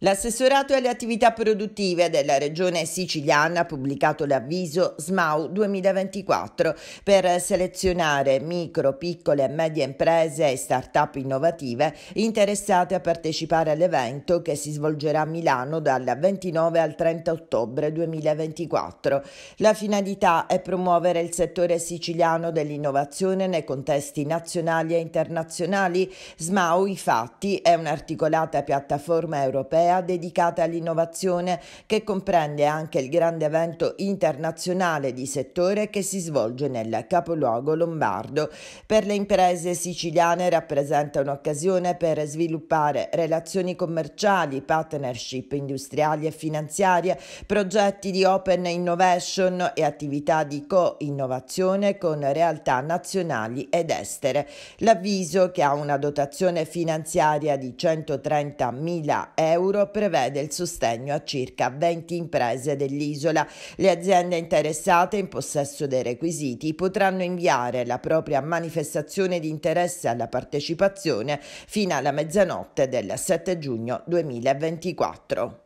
L'assessorato alle attività produttive della regione siciliana ha pubblicato l'avviso SMAU 2024 per selezionare micro, piccole e medie imprese e start-up innovative interessate a partecipare all'evento che si svolgerà a Milano dal 29 al 30 ottobre 2024. La finalità è promuovere il settore siciliano dell'innovazione nei contesti nazionali e internazionali. SMAU infatti è un'articolata piattaforma europea europea dedicata all'innovazione che comprende anche il grande evento internazionale di settore che si svolge nel capoluogo lombardo. Per le imprese siciliane rappresenta un'occasione per sviluppare relazioni commerciali, partnership industriali e finanziarie, progetti di open innovation e attività di co-innovazione con realtà nazionali ed estere. L'avviso che ha una dotazione finanziaria di 130.000 euro euro prevede il sostegno a circa 20 imprese dell'isola. Le aziende interessate in possesso dei requisiti potranno inviare la propria manifestazione di interesse alla partecipazione fino alla mezzanotte del 7 giugno 2024.